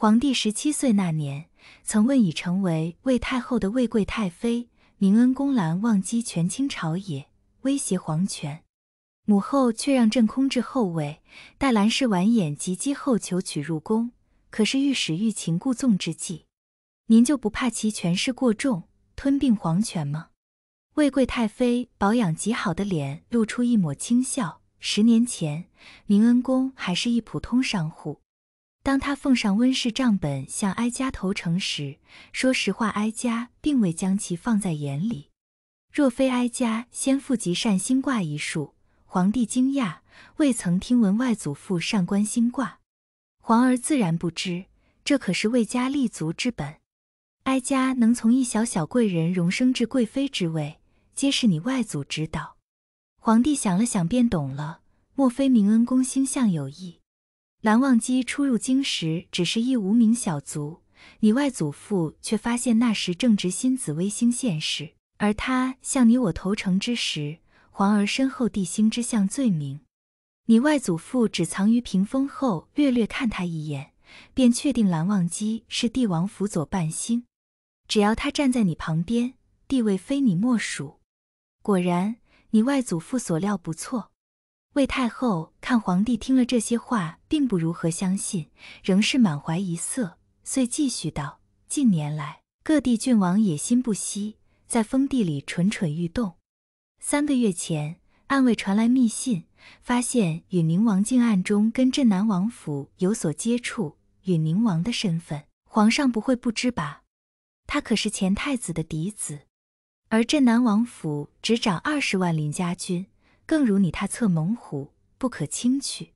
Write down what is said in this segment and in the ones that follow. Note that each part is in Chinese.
皇帝十七岁那年，曾问已成为魏太后的魏贵太妃：“明恩公兰忘机权倾朝野，威胁皇权，母后却让朕空置后位，待兰氏婉言及笄后求娶入宫。可是御史欲擒故纵之计，您就不怕其权势过重，吞并皇权吗？”魏贵太妃保养极好的脸露出一抹轻笑。十年前，明恩公还是一普通商户。当他奉上温氏账本向哀家投诚时，说实话，哀家并未将其放在眼里。若非哀家先富及善星卦一术，皇帝惊讶，未曾听闻外祖父善观星卦，皇儿自然不知，这可是魏家立足之本。哀家能从一小小贵人荣升至贵妃之位，皆是你外祖指导。皇帝想了想，便懂了，莫非明恩公星象有意？蓝忘机初入京时，只是一无名小卒。你外祖父却发现那时正值新紫微星现世，而他向你我投诚之时，皇儿身后帝星之相最明。你外祖父只藏于屏风后，略略看他一眼，便确定蓝忘机是帝王辅佐伴星。只要他站在你旁边，地位非你莫属。果然，你外祖父所料不错。魏太后看皇帝听了这些话，并不如何相信，仍是满怀疑色，遂继续道：“近年来，各地郡王野心不息，在封地里蠢蠢欲动。三个月前，暗卫传来密信，发现允宁王竟暗中跟镇南王府有所接触。允宁王的身份，皇上不会不知吧？他可是前太子的嫡子，而镇南王府执掌二十万林家军。”更如你他策猛虎，不可轻取。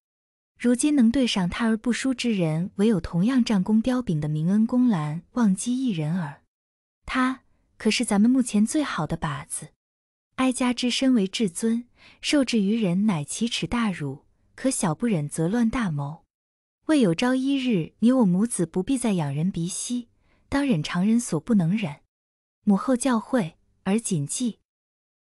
如今能对上他而不输之人，唯有同样战功彪炳的明恩公兰忘机一人耳。他可是咱们目前最好的靶子。哀家之身为至尊，受制于人，乃奇耻大辱。可小不忍则乱大谋，未有朝一日你我母子不必再仰人鼻息，当忍常人所不能忍。母后教诲，而谨记。